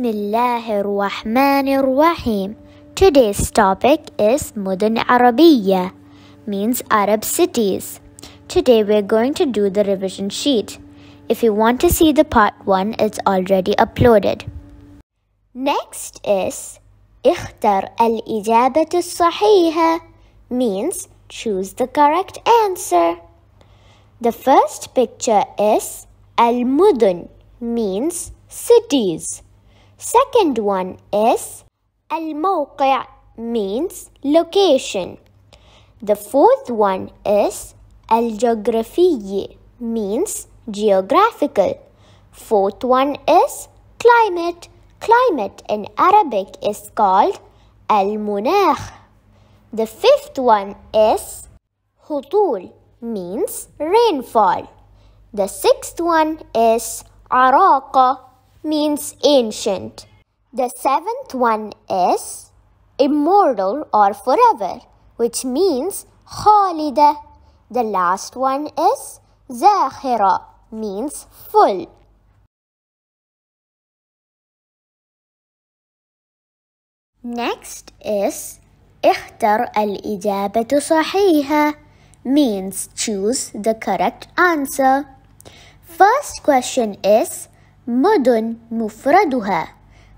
Bismillahir Today's topic is مدن عربية, means Arab cities. Today we're going to do the revision sheet. If you want to see the part 1, it's already uploaded. Next is Ikhtar al الصحيحة, means choose the correct answer. The first picture is al means cities. Second one is al-mawqi' means location. The fourth one is al-geografiyye means geographical. Fourth one is climate. Climate in Arabic is called al-munakh. The fifth one is hutul means rainfall. The sixth one is araqa means ancient. The seventh one is immortal or forever, which means Khalida. The last one is Zakhira, means full. Next is اختر الإجابة صحيحة means choose the correct answer. First question is mudun mufraduha.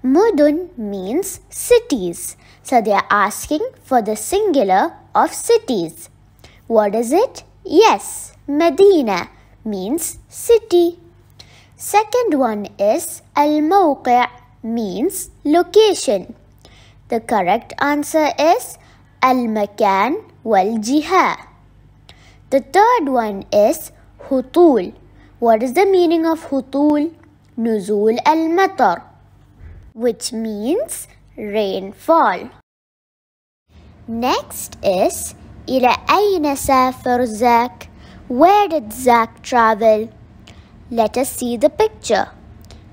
Mudun means cities. So they are asking for the singular of cities. What is it? Yes, Medina means city. Second one is al mawqi' means location. The correct answer is al makan wal jiha. The third one is hutul. What is the meaning of hutul? نزول المطر which means rainfall. Next is إلى أين سافر زاك? Where did Zach travel? Let us see the picture.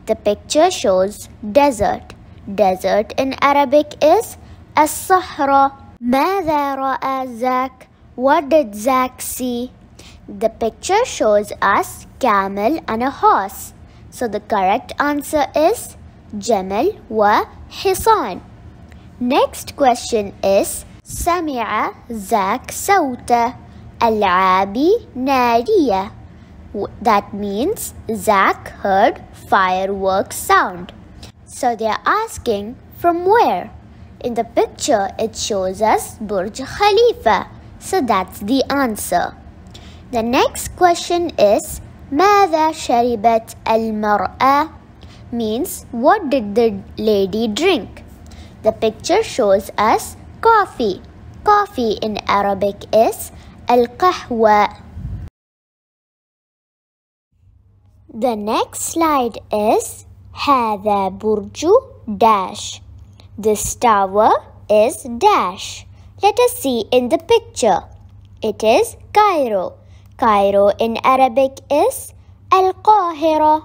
The picture shows desert. Desert in Arabic is الصحراء. ماذا رأى زاك? What did Zach see? The picture shows us camel and a horse. So the correct answer is Jamal wa Hisan. Next question is سمع ذاك صوت العابي نارية That means Zach heard fireworks sound. So they are asking from where? In the picture it shows us Burj Khalifa. So that's the answer. The next question is ماذا شربت المرأة means what did the lady drink. The picture shows us coffee. Coffee in Arabic is القهوة. The next slide is هذا برج dash. This tower is dash. Let us see in the picture. It is Cairo. Cairo in Arabic is Al-Qahira.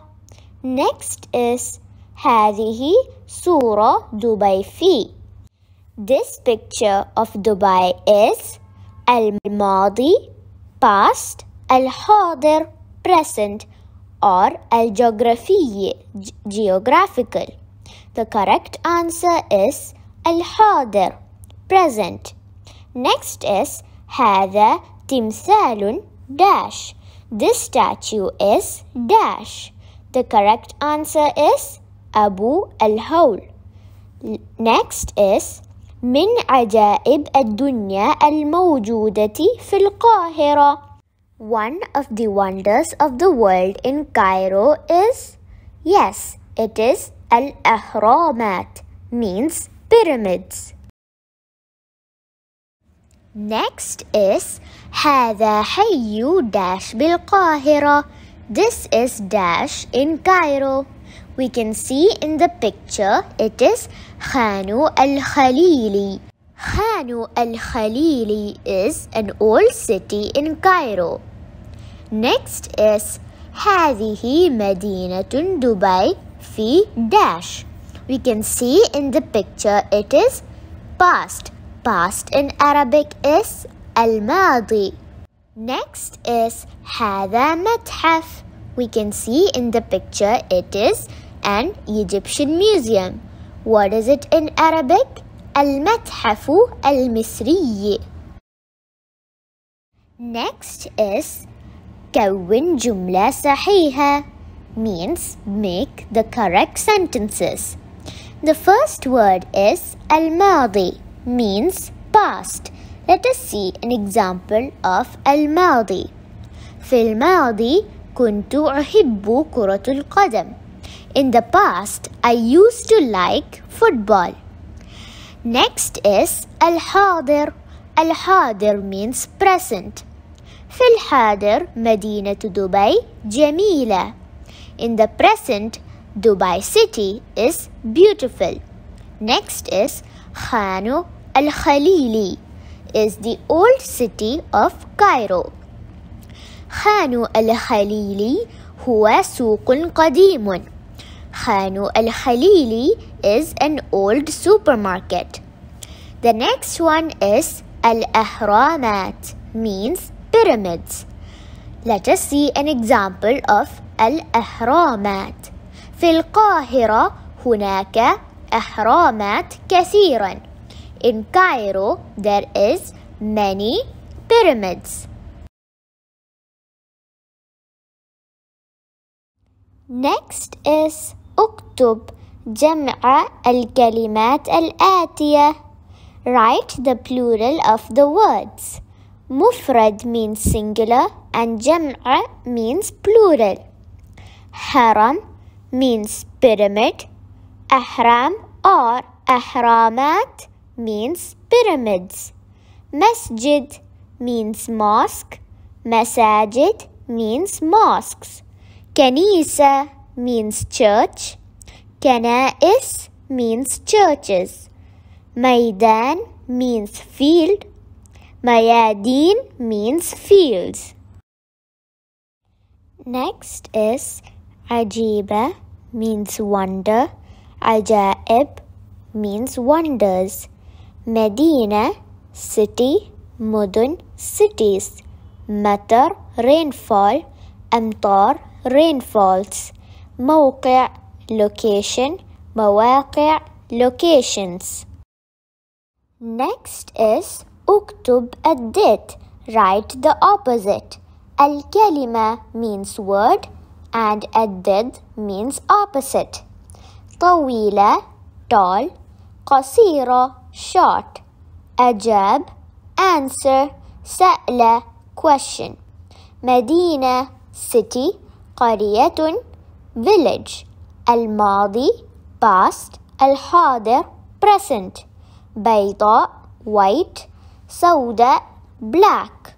Next is هذه صورة دبي في. This picture of Dubai is الماضي past الحاضر present or الجغرافي geographical. The correct answer is الحاضر present. Next is هذا تمثال dash. This statue is dash. The correct answer is Abu al-Hawl. Next is من عجائب الدنيا الموجودة في القاهرة. One of the wonders of the world in Cairo is yes, it is al-ahramat means pyramids. Next is هذا حي dash بالقاهرة. This is dash in Cairo. We can see in the picture it is Khanu al-Khalili. Khanu al-Khalili is an old city in Cairo. Next is هذه مدينة دبي في dash. We can see in the picture it is past Past in Arabic is al-madi. Next is هذا متحف. We can see in the picture it is an Egyptian museum. What is it in Arabic? المتحف المصري. Next is كون جملة صحيحة means make the correct sentences. The first word is al-madi means past. Let us see an example of الماضي. في الماضي كنت أحب كرة القدم. In the past, I used to like football. Next is الحاضر. الحاضر means present. في الحاضر مدينة دبي جميلة. In the present, Dubai city is beautiful. Next is Khano al Khalili is the old city of Cairo. خان الخليلي هو سوق قديم. al الخليلي is an old supermarket. The next one is Al-Ahramat means pyramids. Let us see an example of Al-Ahramat. في القاهرة هناك أحرامات كثيرا. In Cairo there is many pyramids. Next is اكتب جمع الكلمات الآتية. Write the plural of the words. Mufrad means singular and جمع means plural. Haram means pyramid Ahram or Ahramat means pyramids. Masjid means mosque. Masajid means mosques. Kanisa means church. Kanais means churches. Maidan means field. Mayadin means fields. Next is Ajiba means wonder. Ajaib means wonders. Medina, city, Mudun, cities. Matar, rainfall. Amtar, rainfalls. Mawqi' location. Mawaqi' locations. Next is Uktub ad-dit. Write the opposite. Al-kalima means word and ad means opposite. طويلة tall قصيرة short أجاب answer سأل question مدينة city قرية village الماضي past الحاضر present بيضاء white سوداء black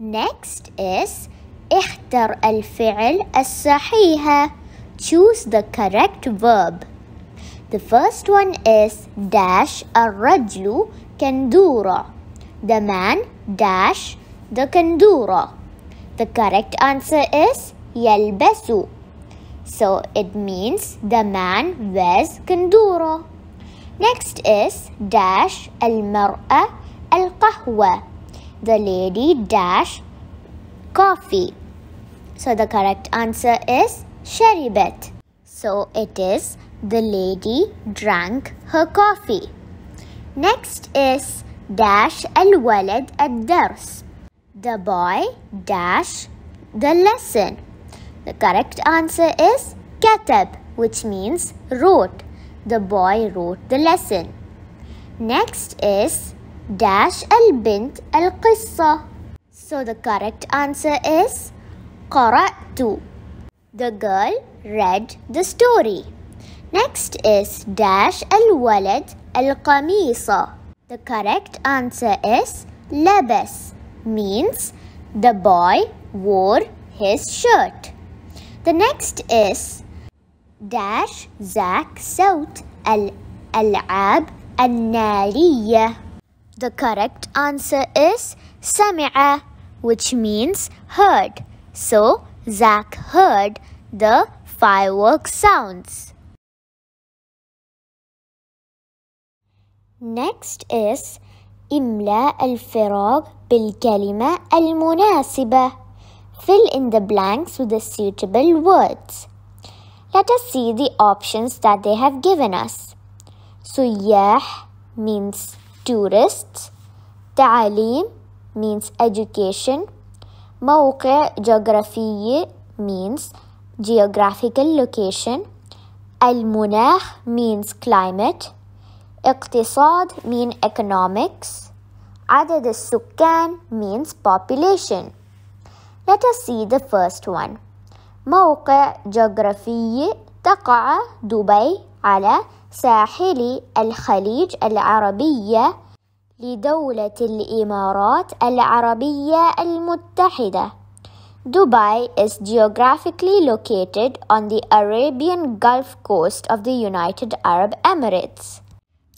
Next is اختر الفعل الصحيحه Choose the correct verb. The first one is dash ar kandura. The man dash the kandura. The correct answer is yelbesu. So it means the man wears kandura. Next is dash almar'a alqahwa. The lady dash coffee. So the correct answer is Sheribet. So it is the lady drank her coffee. Next is dash al-walad dars The boy dash the lesson. The correct answer is katab which means wrote. The boy wrote the lesson. Next is dash al-bint al-qissa. So the correct answer is qara'tu the girl read the story. Next is dash al-walad al-qamisa. The correct answer is labas means the boy wore his shirt. The next is dash zak saut al-al'ab al nariya. The correct answer is sami'a which means heard. So Zack heard the fireworks sounds. Next is إملاء الفراغ بالكلمة المناسبة. Fill in the blanks with the suitable words. Let us see the options that they have given us. سياح means tourists. تعليم means education موقع جغرافية means geographical location المناخ means climate اقتصاد mean economics عدد السكان means population Let us see the first one موقع جغرافي تقع دبي على ساحل الخليج العربية لدولة الإمارات العربية المتحدة. Dubai is geographically located on the Arabian Gulf coast of the United Arab Emirates.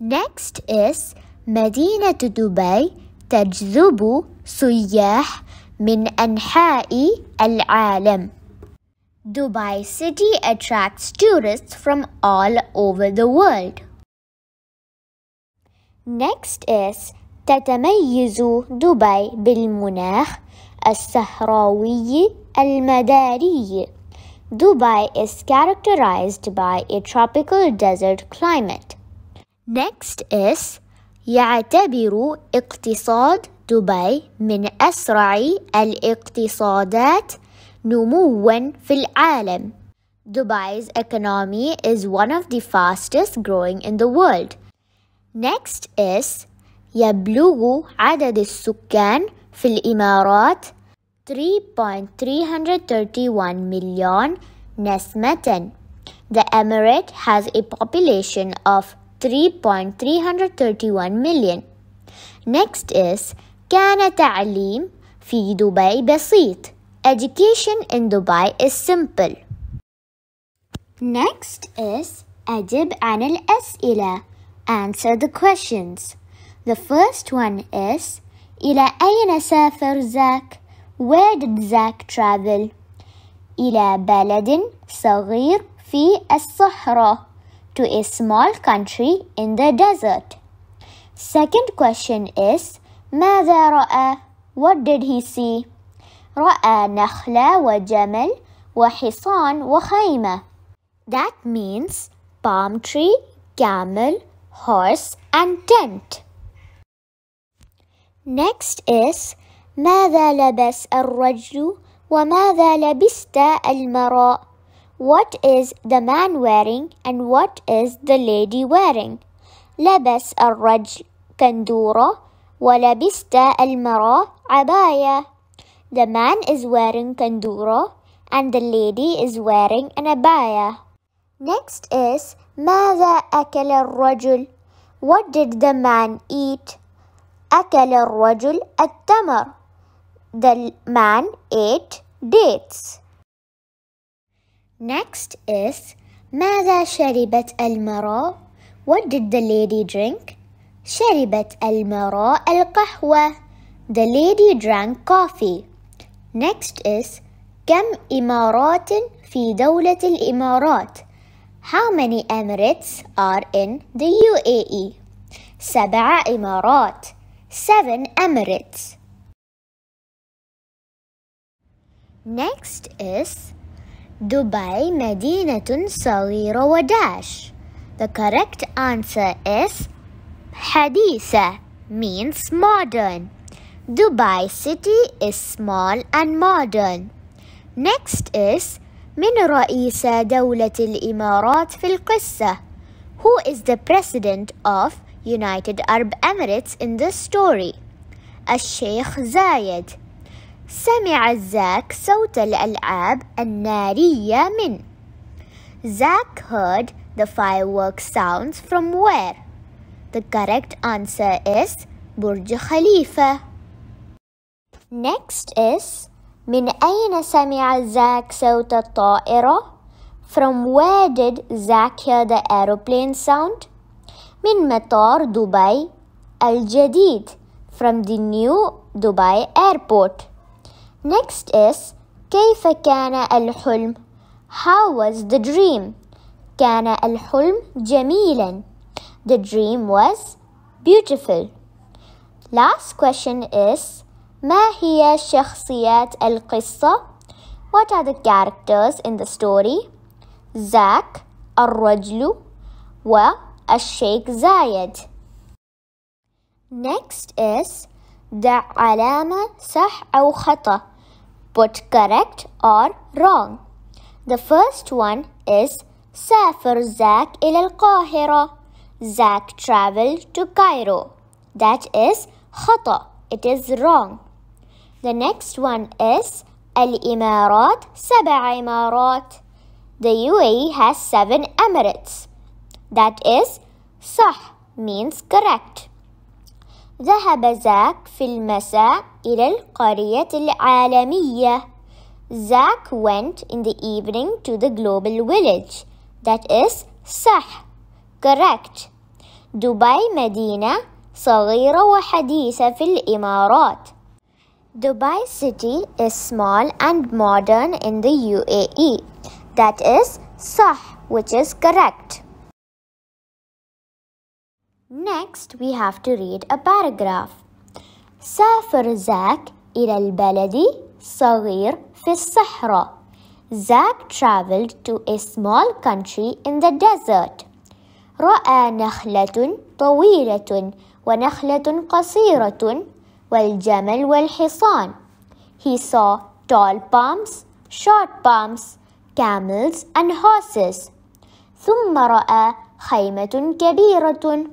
Next is مدينة دبي تجذب سياح من أنحاء العالم. Dubai City attracts tourists from all over the world. Next is تتميز دبي بالمناخ الصحراوي المداري. Dubai is characterized by a tropical desert climate. Next is يعتبر اقتصاد دبي من أسرع الاقتصادات نموا في العالم. Dubai's economy is one of the fastest growing in the world. Next is يبلغ عدد السكان في الإمارات 3.331 million نسمة. The emirate has a population of 3.331 million. Next is كان تعليم في دبي بسيط. Education in Dubai is simple. Next is أجب عن الأسئلة. Answer the questions. The first one is إلى أين سافر زاك? Where did Zach travel? إلى بلد صغير في الصحراء to a small country in the desert. Second question is ماذا رأى? What did he see? رأى نخلة وجمل وحصان وخيمة. That means palm tree, camel, horse and tent. Next is ماذا لبس الرجل وماذا لبست المرأة What is the man wearing and what is the lady wearing? لبس الرجل كندورة ولبست المرأة عباية The man is wearing kandura and the lady is wearing an abaya. Next is ماذا أكل الرجل? What did the man eat? أكل الرجل التمر. The man ate dates. Next is ماذا شربت المرأة? What did the lady drink? شربت المرأة القهوة. The lady drank coffee. Next is كم إمارات في دولة الإمارات؟ How many Emirates are in the UAE? سبع إمارات Seven Emirates Next is Dubai مدينة صغيرة وداش The correct answer is Haditha means modern. Dubai city is small and modern. Next is من رئيس دولة الإمارات في القصة Who is the president of United Arab Emirates in this story? الشيخ زايد سمع زاك صوت الألعاب النارية من Zack heard the fireworks sounds from where? The correct answer is Burj Khalifa. Next is من أين سمع زاك صوت الطائرة؟ From where did Zack hear the aeroplane sound? من مطار دبي الجديد From the new Dubai airport. Next is كيف كان الحلم؟ How was the dream? كان الحلم جميلا. The dream was beautiful. Last question is ما هي شخصيات القصة؟ What are the characters in the story? زاك الرجل والشيخ زايد Next is دع علامة صح أو خطأ Put correct or wrong The first one is سافر زاك إلى القاهرة زاك traveled to Cairo That is خطأ It is wrong the next one is Al-Imarat, Sab'a Imarat. The UAE has seven emirates. That is, Sah means correct. ذهب زاك في المساء إلى القرية العالمية. Zach went in the evening to the global village. That is Sah. Correct. دبي مدينة صغيرة وحديثة في الإمارات. Dubai city is small and modern in the UAE. That is sah, which is correct. Next, we have to read a paragraph. سافر زاك إلى البلد صغير في الصحراء. Zack traveled to a small country in the desert. رأى نخلة طويلة ونخلة قصيرة والجمل والحصان. He saw tall palms, short palms, camels and horses. ثم رأى خيمة كبيرة.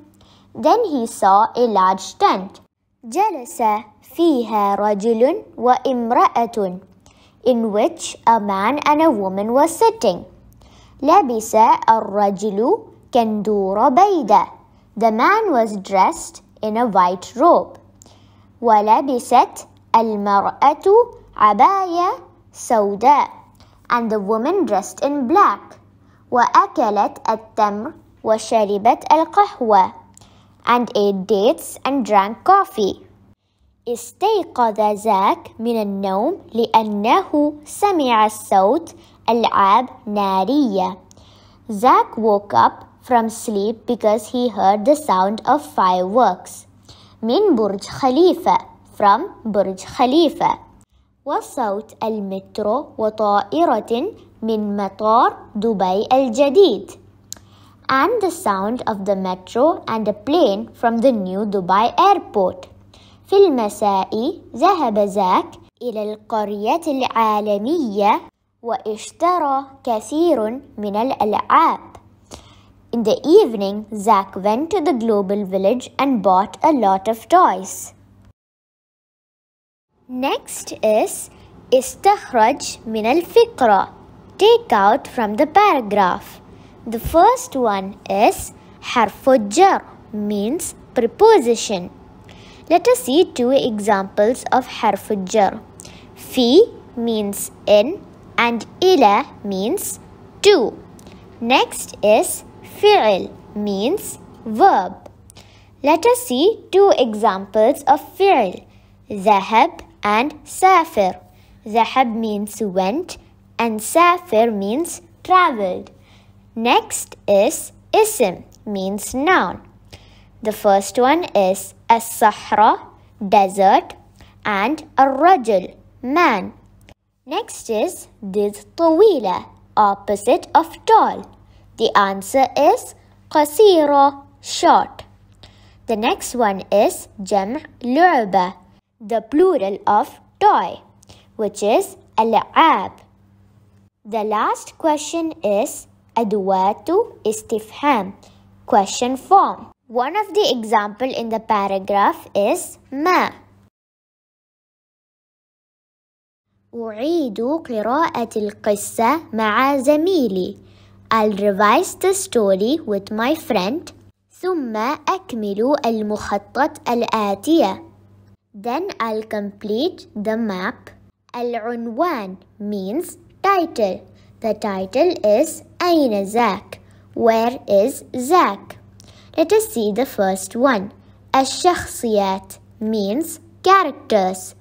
Then he saw a large tent. جلس فيها رجل وامرأة in which a man and a woman were sitting. لبس الرجل كندور بيضة. The man was dressed in a white robe. ولبست المرأة عباية سوداء and the woman dressed in black وأكلت التمر وشربت القهوة and ate dates and drank coffee استيقظ زاك من النوم لأنه سمع الصوت ألعاب نارية زاك woke up from sleep because he heard the sound of fireworks. من برج خليفة from برج خليفة وصوت المترو وطائرة من مطار دبي الجديد and the sound of the metro and a plane from the new Dubai airport في المساء ذهب زاك إلى القرية العالمية واشترى كثير من الألعاب In the evening, Zach went to the global village and bought a lot of toys. Next is Istakhraj min al fikra. Take out from the paragraph. The first one is harfujjar means preposition. Let us see two examples of harfujjar. Fi means in and ila means to. Next is Fi'l means verb. Let us see two examples of fi'l. Zahab and safir. Zahab means went and safir means traveled. Next is ism means noun. The first one is as-sahra, desert and ar-rajul, man. Next is this tawila, opposite of tall. The answer is قصيرة short. The next one is جمع لعبة the plural of toy which is الألعاب. The last question is أدوات استفهام question form. One of the example in the paragraph is ما أعيد قراءة القصة مع زميلي I'll revise the story with my friend. ثم أكمل المخطط الآتية. Then I'll complete the map. العنوان means title. The title is أين زاك? Where is Zach? Let us see the first one. الشخصيات means characters.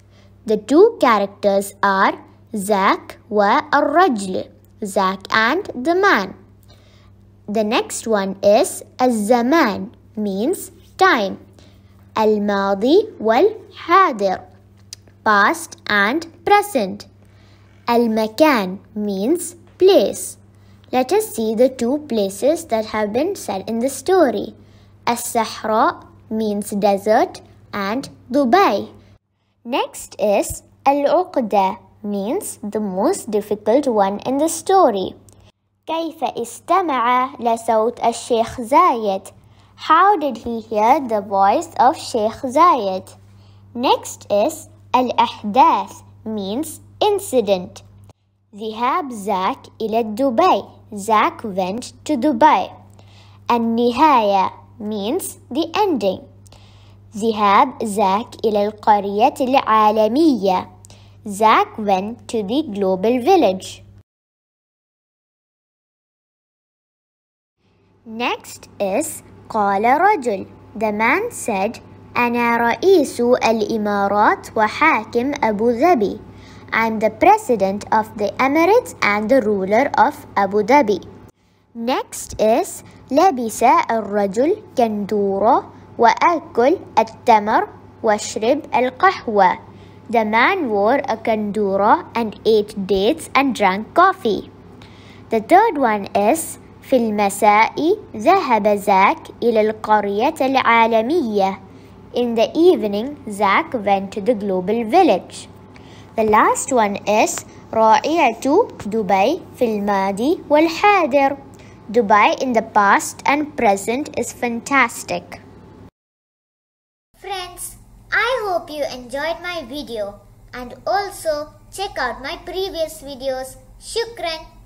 The two characters are Zach والرجل. Zach and the man. The next one is الزمان means time. الماضي والحاضر past and present. al means place. Let us see the two places that have been said in the story. As-Sahra means desert and Dubai. Next is al means the most difficult one in the story. كيف استمع لصوت الشيخ زايد How did he hear the voice of Sheikh Zayed? Next is الأحداث means incident. ذهاب زاك إلى دبي. Zach went to Dubai. النهاية means the ending. ذهاب زاك إلى القرية العالمية. Zach went to the global village. Next is قال رجل The man said أنا رئيس الإمارات وحاكم أبو ظبي I'm the president of the Emirates and the ruler of Abu Dhabi. Next is لبس الرجل كندورة وأكل التمر وشرب القهوة. The man wore a kandura and ate dates and drank coffee. The third one is في المساء ذهب زاك إلى القرية العالمية. In the evening, Zach went to the global village. The last one is رائعة دبي في الماضي والحاضر. Dubai in the past and present is fantastic. Friends, I hope you enjoyed my video and also check out my previous videos. Shukran!